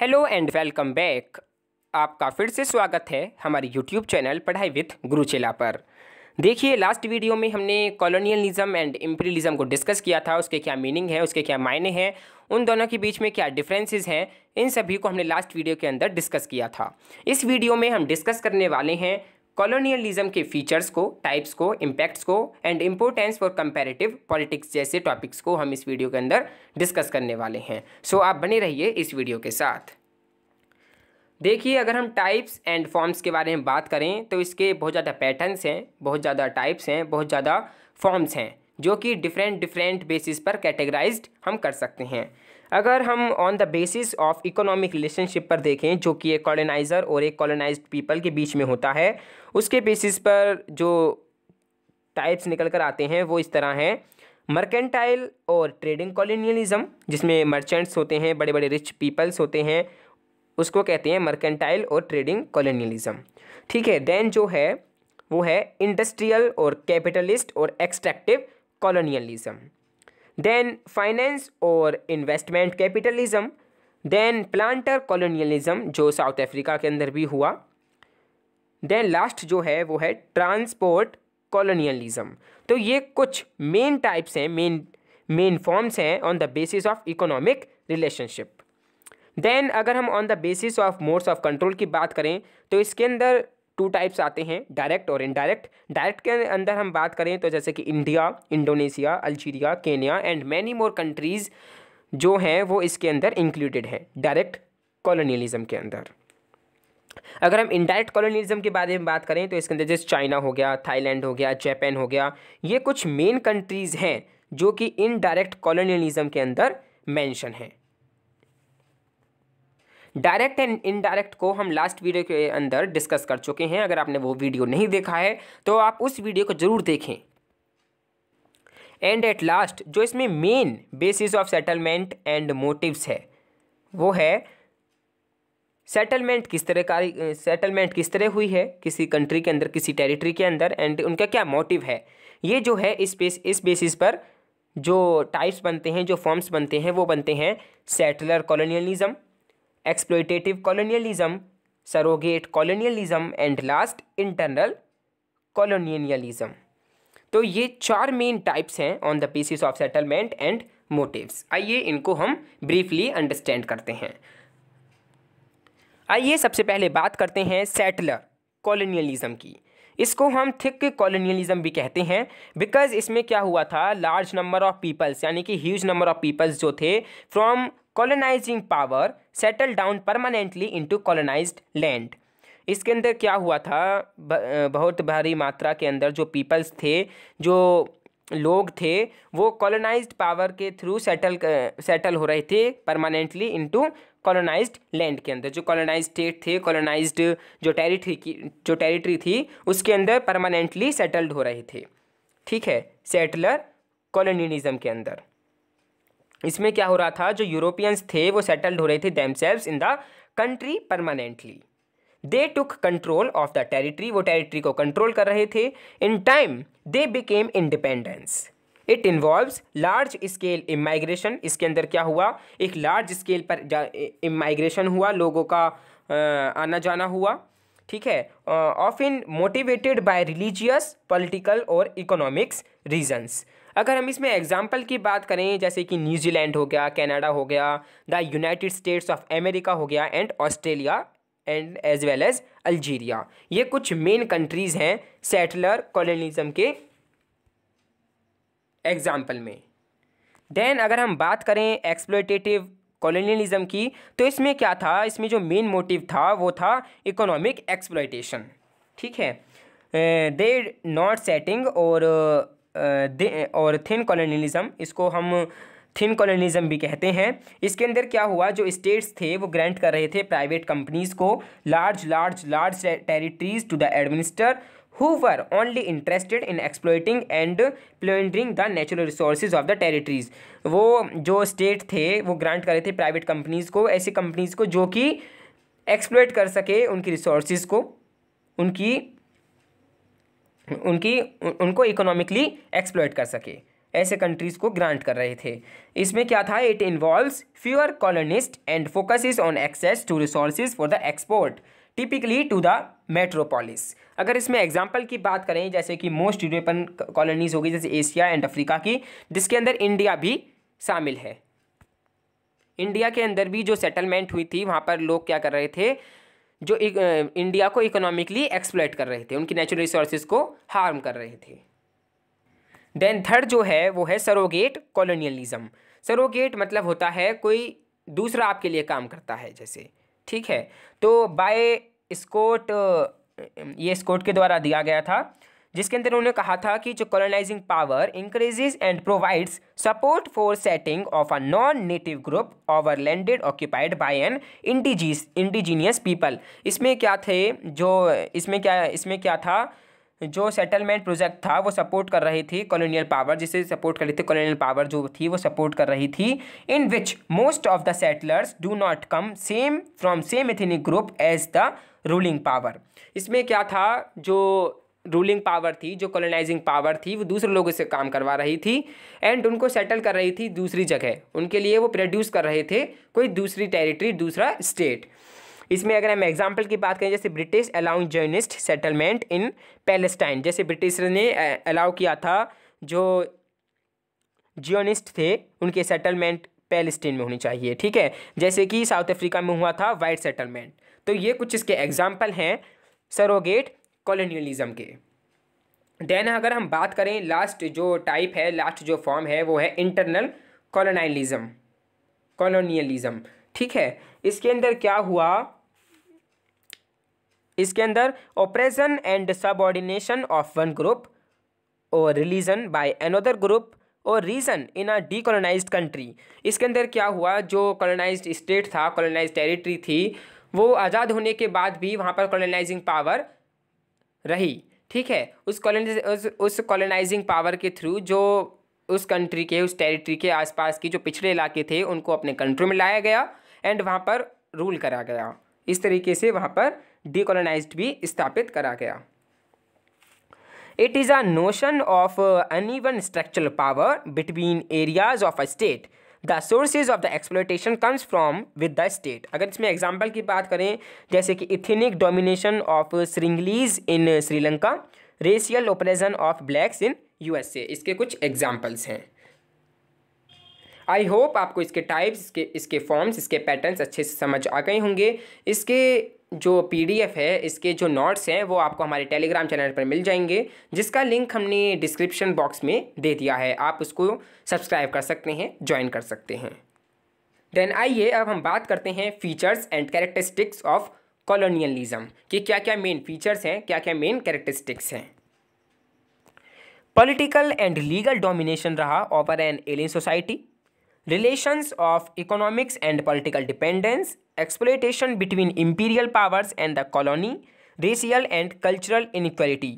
Hello and welcome back आपका फिर से स्वागत है हमारे YouTube channel Padhai with Guruchela पर देखिए लास्ट वीडियो में हमने कॉलोनियलिज्म एंड इम्पीरियलिज्म को डिस्कस किया था उसके क्या मीनिंग है उसके क्या मायने हैं उन दोनों के बीच में क्या डिफरेंसेस हैं इन सभी को हमने लास्ट वीडियो के अंदर डिस्कस किया था इस वीडियो में हम डिस्कस करने वाले हैं कॉलोनियलिज्म के फीचर्स को टाइप्स को इम्पैक्ट्स को and importance for comparative politics जैसे टॉपिक्स को हम इस वीडियो के अंदर डिस्कस करने वाले हैं सो so, आप बने रहिए इस वीडियो के साथ देखिए अगर हम टाइप्स एंड फॉर्म्स के बारे में बात करें तो इसके बहुत ज़्यादा पैटर्न्स हैं बहुत ज़्यादा टाइप्स हैं बहुत ज़्यादा फॉर्म्स हैं जो कि डिफरेंट डिफरेंट बेसिस पर कैटेगराइज हम कर सकते हैं अगर हम on the basis of economic relationship पर देखें जो कि एक कॉलोनाइज़र और एक कॉलोनाइज पीपल के बीच में होता है उसके बेसिस पर जो टाइप्स निकल कर आते हैं वो इस तरह हैं मर्केंटाइल और ट्रेडिंग कॉलोनियलिज़म जिसमें मर्चेंट्स होते हैं बड़े बड़े रिच पीपल्स होते हैं उसको कहते हैं मर्केंटाइल और ट्रेडिंग कॉलोनियलिज्म ठीक है देन जो है वो है इंडस्ट्रियल और कैपिटलिस्ट और एक्सट्रैक्टिव कॉलोनियलिज्म देन फाइनेंस और investment capitalism then planter colonialism जो साउथ अफ्रीका के अंदर भी हुआ देन लास्ट जो है वो है ट्रांसपोर्ट कॉलोनियलिज्म तो ये कुछ मेन टाइप्स हैं मेन मेन फॉर्म्स हैं on the basis of economic relationship then अगर हम on the basis of modes of control की बात करें तो इसके अंदर टू टाइप्स आते हैं डायरेक्ट और इनडायरेक्ट डायरेक्ट के अंदर हम बात करें तो जैसे कि India Indonesia Algeria Kenya and many more countries जो हैं वो इसके अंदर इंक्लूडेड हैं डायरेक्ट कॉलोनियलिज्म के अंदर अगर हम इनडायरेक्ट कॉलोनियलिज्म के बारे में बात करें तो इसके अंदर जैसे चाइना हो गया थाईलैंड हो गया जापान हो गया ये कुछ मेन कंट्रीज़ हैं जो कि इनडायरेक्ट कॉलोनियलिज्म के अंदर मेंशन हैं डायरेक्ट एंड इनडायरेक्ट को हम लास्ट वीडियो के अंदर डिस्कस कर चुके हैं अगर आपने वो वीडियो नहीं देखा है तो आप उस वीडियो को जरूर देखें एंड एट लास्ट जो इसमें main basis of settlement and motives है वो है सेटलमेंट किस तरह का सेटलमेंट किस तरह हुई है किसी कंट्री के अंदर किसी टेरिटरी के अंदर एंड उनका क्या मोटिव है ये जो है इस बेस इस बेसिस पर जो टाइप्स बनते हैं जो फॉर्म्स बनते हैं वो बनते हैं settler colonialism exploitative colonialism surrogate colonialism and last internal colonialism तो ये चार मेन टाइप्स हैं on the basis of settlement and motives आइए इनको हम ब्रीफली अंडरस्टैंड करते हैं आइए सबसे पहले बात करते हैं सेटलर कॉलोनियलिज्म की इसको हम थिक कॉलोनियलिज्म भी कहते हैं बिकॉज इसमें क्या हुआ था लार्ज नंबर ऑफ पीपल्स यानी कि ह्यूज नंबर ऑफ पीपल्स जो थे from colonising power settle down permanently into colonise land इसके अंदर क्या हुआ था बहुत भारी मात्रा के अंदर जो पीपल्स थे जो लोग थे वो कॉलोनाइज पावर के थ्रू सेटल सेटल हो रहे थे परमानेंटली इंटू कॉलोनाइज लैंड के अंदर जो कॉलोनाइज स्टेट थे कॉलोनाइज जो टेरिटरी की जो टेरिटरी थी उसके अंदर परमानेंटली सेटल्ड हो रहे थे ठीक है सेटलर कॉलोनीज़म के अंदर इसमें क्या हो रहा था जो यूरोपियंस थे वो सेटल्ड हो रहे थे themselves in the country permanently they took control of the territory वो टेरिटरी को कंट्रोल कर रहे थे in time they became independence it involves large scale immigration इसके अंदर क्या हुआ एक लार्ज स्केल पर इमाइग्रेशन हुआ लोगों का आना जाना हुआ ठीक है often motivated by religious political और इकोनॉमिक्स रीजन्स अगर हम इसमें एग्जाम्पल की बात करें जैसे कि न्यूजीलैंड हो गया कनाडा हो गया the United States of America हो गया and Australia and as well as Algeria ये कुछ मेन कंट्रीज़ हैं सेटलर कॉलोनीज़म के एग्जाम्पल में देन अगर हम बात करें एक्सप्लोटेटिव कॉलोनियलिज्म की तो इसमें क्या था इसमें जो मेन मोटिव था वो था इकोनॉमिक एक्सप्लोइटेशन ठीक है दे नॉट सेटिंग और और थिन कॉलोनियलिज्म इसको हम थिन कॉलोनीजम भी कहते हैं इसके अंदर क्या हुआ जो स्टेट्स थे वो ग्रांट कर रहे थे प्राइवेट कंपनीज़ को large large large territories to the administer who were only interested in exploiting and plundering the natural resource of the territories वो जो स्टेट थे वो ग्रांट कर रहे थे प्राइवेट कंपनीज़ को ऐसी कंपनीज़ को जो कि एक्सप्लोइट कर सके उनकी रिसोर्स को उनकी उनकी उनको इकोनॉमिकली एक्सप्लॉयट कर सके ऐसे कंट्रीज़ को ग्रांट कर रहे थे इसमें क्या था it involves fewer colonist and focus on access to resource for the export typically to the metropolis अगर इसमें एग्जाम्पल की बात करें जैसे कि मोस्ट यूरोपियन कॉलोनीज होगी जैसे एशिया एंड अफ्रीका की जिसके अंदर इंडिया भी शामिल है इंडिया के अंदर भी जो सेटलमेंट हुई थी वहाँ पर लोग क्या कर रहे थे जो इंडिया को इकोनॉमिकली एक्सप्लॉयट कर रहे थे उनकी नेचुरल रिसोर्सेज को हार्म कर रहे थे देन थर्ड जो है वो है सरोगेट कॉलोनियलिज्म सरोगेट मतलब होता है कोई दूसरा आपके लिए काम करता है जैसे ठीक है तो बाय स्कोट ये स्कोट के द्वारा दिया गया था जिसके अंदर उन्होंने कहा था कि जो colonising power increases and provides support for setting of a non native group landed occupied by an indigenous indigenous people इसमें क्या थे जो इसमें क्या इसमें क्या था जो सेटलमेंट प्रोजेक्ट था वो सपोर्ट कर रही थी कॉलोनियल पावर जिसे सपोर्ट कर रही थी कॉलोनियल पावर जो थी वो सपोर्ट कर रही थी in which most of the settlers do not come same from same ethnic group as the ruling power इसमें क्या था जो रूलिंग पावर थी जो कॉलोनाइजिंग पावर थी वो दूसरे लोगों से काम करवा रही थी एंड उनको सेटल कर रही थी दूसरी जगह उनके लिए वो प्रोड्यूस कर रहे थे कोई दूसरी टेरिटरी दूसरा स्टेट इसमें अगर हम एग्जाम्पल की बात करें जैसे British allowing Zionist settlement in Palestine जैसे ब्रिटिश ने अलाउ किया था जो जियोनिस्ट थे उनके सेटलमेंट पैलेस्टीन में होनी चाहिए ठीक है जैसे कि साउथ अफ्रीका में हुआ था वाइट सेटलमेंट तो ये कुछ इसके एग्जाम्पल हैं सरोगेट कॉलोनियलिज्म के देन अगर हम बात करें लास्ट जो टाइप है लास्ट जो फॉर्म है वो है इंटरनल कॉलोनाइलिज्म कॉलोनियलिज्म ठीक है इसके अंदर क्या हुआ इसके अंदर oppression and subordination of one group और रिलीजन बाय अनदर ग्रुप और region in a decolonise country इसके अंदर क्या हुआ जो कॉलोनाइज स्टेट था कॉलोनाइज टेरिटरी थी वो आज़ाद होने के बाद भी वहाँ पर कॉलोनाइजिंग पावर रही ठीक है उस कॉलोनाइज उस, उस कॉलोनाइजिंग पावर के थ्रू जो उस कंट्री के उस टेरिटरी के आसपास की जो पिछड़े इलाके थे उनको अपने कंट्री में लाया गया एंड वहाँ पर रूल करा गया इस तरीके से वहाँ पर डिकोलोनाइज भी स्थापित करा गया it is a notion of uneven structural power between areas of a state the sources of the exploitation comes from with the state अगर इसमें एग्जाम्पल की बात करें जैसे कि ethnic domination of Sinhalese in Sri Lanka racial oppression of blacks in a इसके कुछ examples हैं आई होप आपको इसके टाइप्स इसके इसके फॉर्म्स इसके पैटर्न्स अच्छे से समझ आ गए होंगे इसके जो पीडीएफ है इसके जो नोट्स हैं वो आपको हमारे टेलीग्राम चैनल पर मिल जाएंगे जिसका लिंक हमने डिस्क्रिप्शन बॉक्स में दे दिया है आप उसको सब्सक्राइब कर सकते हैं ज्वाइन कर सकते हैं देन आइए अब हम बात करते हैं features and characteristics of colonialism कि क्या क्या मेन फीचर्स हैं क्या क्या मेन कैरेक्टरिस्टिक्स हैं पॉलिटिकल एंड लीगल डोमिनेशन रहा over an alien society relations of economics and political dependence exploitation between imperial powers and the colony racial and cultural inequality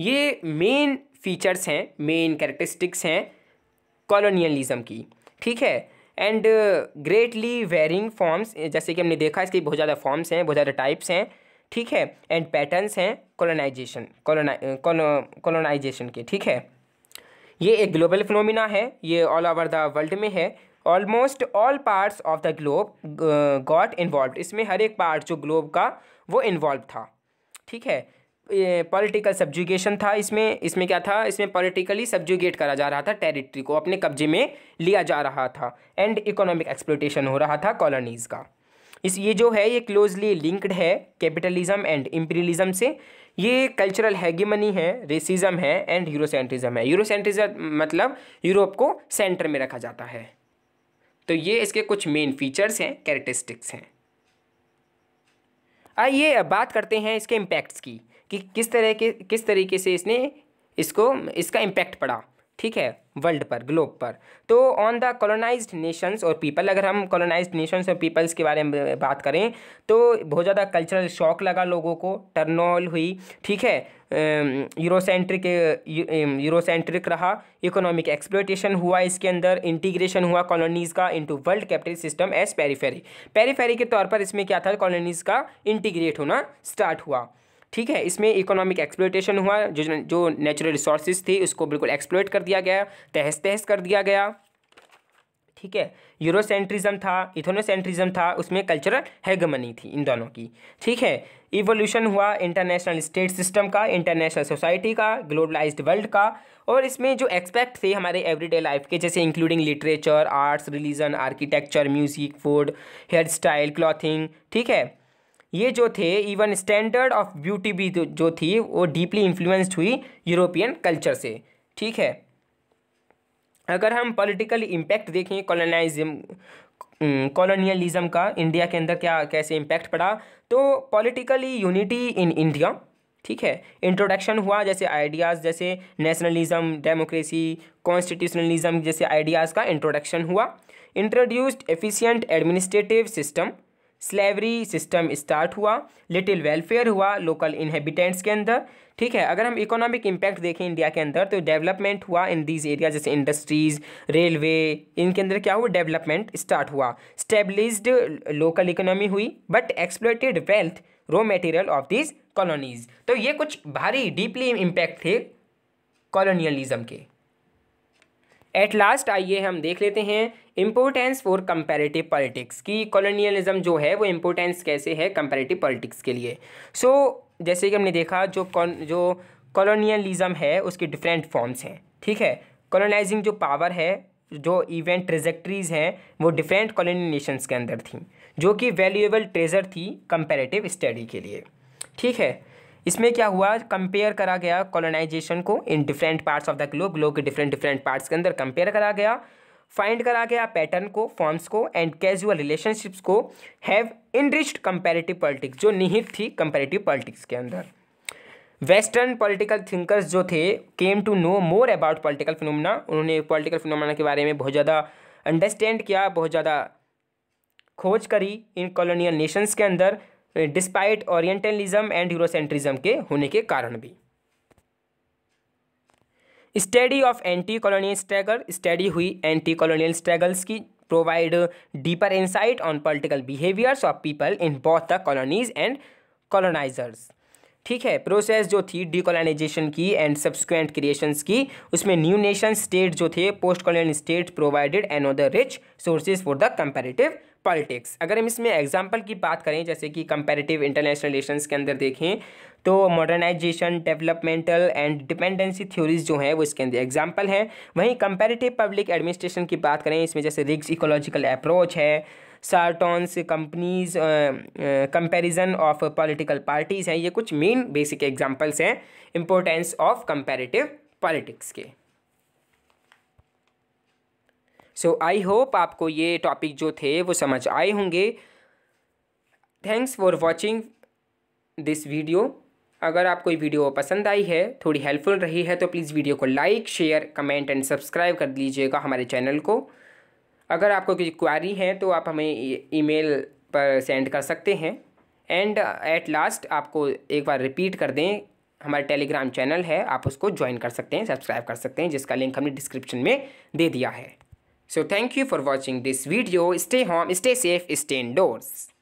ये main features हैं main characteristics हैं colonialism की ठीक है and greatly varying forms जैसे कि हमने देखा इसके बहुत ज़्यादा फॉर्म्स हैं बहुत ज़्यादा टाइप्स हैं ठीक है एंड पैटर्न्स हैं कॉलोनाइजेशन कॉलोनाइजेशन uh, के ठीक है ये एक ग्लोबल फिनोमिना है ये ऑल ओवर द वर्ल्ड में है almost all parts of the globe got involve इसमें हर एक पार्ट जो ग्लोब का वो इन्वॉल्व था ठीक है पॉलिटिकल सब्जुगेशन था इसमें इसमें क्या था इसमें पॉलिटिकली सब्जुगेट करा जा रहा था टेरिटरी को अपने कब्जे में लिया जा रहा था एंड इकोनॉमिक एक्सप्लोटेशन हो रहा था कॉलोनीज़ का इस ये जो है ये क्लोजली लिंक्ड है कैपिटलिज्म एंड इम्पीरियलिज्म से ये कल्चरल हैगीमनी है रेसिज्म है एंड यूरोसेंट्रिज्म है यूरोसेंट्रिज्म मतलब यूरोप को सेंटर में रखा जाता है तो ये इसके कुछ मेन फीचर्स हैं कैरेक्टरिस्टिक्स हैं आइए अब बात करते हैं इसके इम्पैक्ट्स की कि किस तरह के किस तरीके से इसने इसको इसका इम्पैक्ट पड़ा ठीक है वर्ल्ड पर ग्लोब पर तो ऑन द कॉलोनाइज्ड नेशंस और पीपल अगर हम कॉलोनाइज्ड नेशंस और पीपल्स के बारे में बात करें तो बहुत ज़्यादा कल्चरल शॉक लगा लोगों को टर्नॉल हुई ठीक है यूरोसेंट्रिक यूरोसेंट्रिक रहा इकोनॉमिक एक्सप्लोटेशन हुआ इसके अंदर इंटीग्रेशन हुआ कॉलोनीज़ का into world capital system as periphery periphery के तौर पर इसमें क्या था कॉलोनीज़ का इंटीग्रेट होना स्टार्ट हुआ ठीक है इसमें इकोनॉमिक एक्सप्लोटेशन हुआ जो जो नेचुरल रिसोर्सेज थी उसको बिल्कुल एक्सप्लोइट कर दिया गया तहस तहस कर दिया गया ठीक है यूरोसेंट्रिज्म था इथोनोसेंट्रिज्म था उसमें कल्चरल हैगमनी थी इन दोनों की ठीक है इवोल्यूशन हुआ इंटरनेशनल स्टेट सिस्टम का इंटरनेशनल सोसाइटी का ग्लोबलाइज्ड वर्ल्ड का और इसमें जो एक्सपेक्ट थे हमारे एवरीडे लाइफ के जैसे including literature arts religion architecture music food hair style clothing ठीक है ये जो थे इवन स्टैंडर्ड ऑफ ब्यूटी भी तो- जो थी वो डीपली इन्फ्लुएंस्ड हुई यूरोपियन कल्चर से ठीक है अगर हम पॉलिटिकल इम्पैक्ट देखें कॉलोनाइजम कॉलोनियलिज्म का इंडिया के अंदर क्या कैसे इम्पैक्ट पड़ा तो पॉलिटिकली यूनिटी इन इंडिया ठीक है इंट्रोडक्शन हुआ जैसे आइडियाज़ जैसे नेशनलिज्म डेमोक्रेसी कॉन्स्टिट्यूशनलिज्म जैसे आइडियाज़ का इंट्रोडक्शन हुआ introduced efficient administrative system slavery system start हुआ लिटिल वेलफेयर हुआ लोकल इन्हेबिटेंट्स के अंदर ठीक है अगर हम इकोनॉमिक इम्पैक्ट देखें इंडिया के अंदर तो डेवलपमेंट हुआ इन दीज एरिया जैसे इंडस्ट्रीज रेलवे इनके अंदर क्या हुआ डेवलपमेंट स्टार्ट हुआ स्टेबलिज्ड लोकल इकोनॉमी हुई but exploited wealth raw material of these colonies तो ये कुछ भारी डीपली इम्पैक्ट थे कॉलोनियलिज्म के एट लास्ट आइए हम देख लेते हैं इम्पोर्टेंस फॉर कंपेरेटिव पॉलिटिक्स की कॉलोनियलिज्म जो है वो इम्पोर्टेंस कैसे है कंपेरेटिव पॉलिटिक्स के लिए सो so, जैसे कि हमने देखा जो जो कॉलोनियलिज्म है उसके डिफरेंट फॉर्म्स हैं ठीक है कॉलोनाइजिंग जो पावर है जो इवेंट ट्रेजेक्ट्रीज हैं वो डिफरेंट कॉलोनी नेशंस के अंदर थी जो कि वैल्यूएबल ट्रेजर थी कंपेरेटिव स्टडी के लिए ठीक है इसमें क्या हुआ कंपेयर करा गया कॉलोनाइजेशन को in different parts of the globe globe के डिफरेंट डिफरेंट पार्ट्स के अंदर कंपेयर करा गया फाइंड करा गया पैटर्न को फॉर्म्स को एंड कैजुअल रिलेशनशिप्स को हैव इनरिच्ड कंपेरेटिव पॉलिटिक्स जो निहित थी कंपेरेटिव पॉलिटिक्स के अंदर वेस्टर्न पॉलिटिकल थिंकर्स जो थे came to know more about political phenomena उन्होंने पॉलिटिकल फिनोमिना के बारे में बहुत ज़्यादा अंडरस्टैंड किया बहुत ज़्यादा खोज करी इन कॉलोनियल नेशंस के अंदर डिस्पाइट ओरिएंटलिज्म एंड यूरोसेंट्रिज्म के होने के कारण भी study of anti colonial struggle study हुई एंटी कॉलोनियल स्ट्रगल्स की provide deeper insight on political behaviours of people in both the colonies and colonizers ठीक है प्रोसेस जो थी डिकोलाइजेशन की एंड सब्सिक्वेंट क्रिएशंस की उसमें न्यू नेशन स्टेट जो थे post colonial state provided and other rich sources for the comparative politics अगर हम इसमें एग्जाम्पल की बात करें जैसे कि कंपेरेटिव इंटरनेशनल रिलेशन के अंदर देखें तो modernization developmental and dependency theories जो हैं वो इसके अंदर एग्जाम्पल हैं वहीं कंपेरेटिव पब्लिक एडमिनिस्ट्रेशन की बात करें इसमें जैसे रिक्स इकोलॉजिकल अप्रोच है सार्टॉन्स companies comparison of political parties हैं ये कुछ मेन बेसिक एग्जाम्पल्स हैं इंपॉर्टेंस ऑफ कंपेरेटिव पॉलिटिक्स के सो आई होप आपको ये टॉपिक जो थे वो समझ आए होंगे thanks for watching this video अगर आपको ये वीडियो पसंद आई है थोड़ी हेल्पफुल रही है तो प्लीज़ वीडियो को like share comment and subscribe कर दीजिएगा हमारे चैनल को अगर आपको कोई क्वारी है तो आप हमें ईमेल पर सेंड कर सकते हैं एंड एट लास्ट आपको एक बार रिपीट कर दें हमारा टेलीग्राम चैनल है आप उसको ज्वाइन कर सकते हैं सब्सक्राइब कर सकते हैं जिसका लिंक हमने डिस्क्रिप्शन में दे दिया है So thank you for watching this video. Stay home, stay safe, stay indoors.